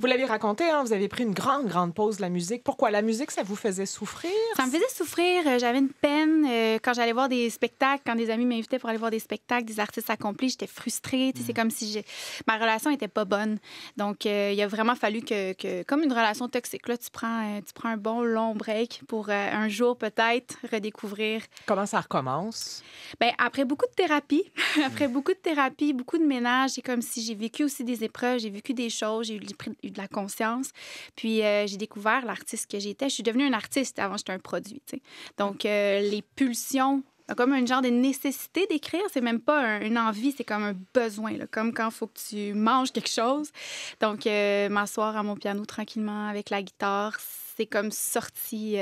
Vous l'avez raconté, hein, vous avez pris une grande, grande pause de la musique. Pourquoi la musique, ça vous faisait souffrir? Ça me faisait souffrir. Euh, j'avais une peine euh, quand j'allais voir des spectacles, quand des amis m'invitaient pour aller voir des spectacles, des artistes accomplis, j'étais frustrée. C'est mm. comme si ma relation n'était pas bonne. Donc, euh, il a vraiment fallu que, comme une relation toxique, là, tu prends, tu prends un bon long break pour un jour peut-être redécouvrir. Comment ça recommence? Ben, après beaucoup de thérapie, après mm. beaucoup de thérapie, beaucoup de ménage, c'est comme si j'ai vécu aussi des épreuves, j'ai vécu des choses, j'ai eu de la conscience. Puis euh, j'ai découvert l'artiste que j'étais. Je suis devenue une artiste avant, j'étais un produit. Donc euh, les pulsions comme un genre de nécessité d'écrire. C'est même pas une envie, c'est comme un besoin, comme quand il faut que tu manges quelque chose. Donc, euh, m'asseoir à mon piano tranquillement avec la guitare, c'est comme sorti